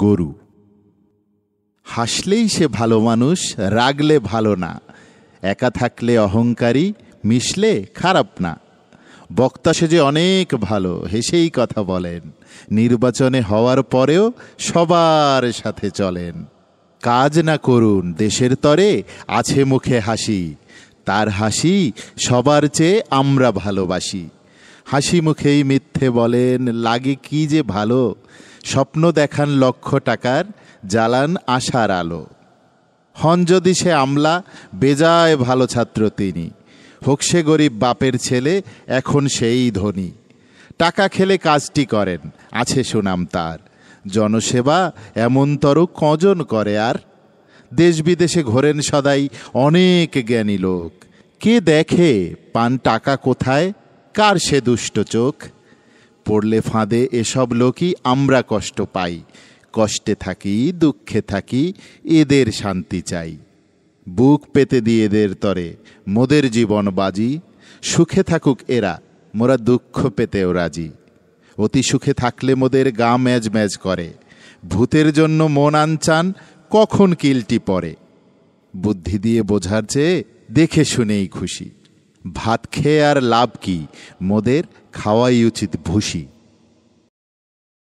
গরু হাসলেই সে ভালো মানুষ রাগলে ভালো না একা থাকলে অহংকারী মিশলে খারাপ না বক্তা সে যে অনেক ভালো হেসেই কথা বলেন নির্বাচনে হওয়ার পরেও সবার সাথে চলেন কাজ না করুন দেশের তরে আছে মুখে হাসি তার হাসি সবার চেয়ে আমরা ভালোবাসি হাসি মুখেই মিথ্যে বলেন লাগে কি যে ভালো স্বপ্ন দেখান লক্ষ টাকার জ্বালান আশার আলো হন যদি সে আমলা বেজায় ভালো ছাত্র তিনি হোক সে গরিব বাপের ছেলে এখন সেই ধনী টাকা খেলে কাজটি করেন আছে সুনাম তার জনসেবা এমনতর কজন করে আর দেশ বিদেশে ঘোরেন সদাই অনেক জ্ঞানী লোক কে দেখে পান টাকা কোথায় কার সে দুষ্ট চোখ পড়লে ফাঁদে এসব লোকই আমরা কষ্ট পাই কষ্টে থাকি দুঃখে থাকি এদের শান্তি চাই বুক পেতে দিয়ে এদের তরে মোদের জীবন বাজি সুখে থাকুক এরা মোরা দুঃখ পেতেও রাজি অতি সুখে থাকলে মোদের গা ম্যাজ ম্যাজ করে ভূতের জন্য মন আনচান কখন কিলটি পরে বুদ্ধি দিয়ে বোঝার চেয়ে দেখে শুনেই খুশি ভাত খেয়ে আর লাভ কি মোদের খাওয়াই উচিত ভুসি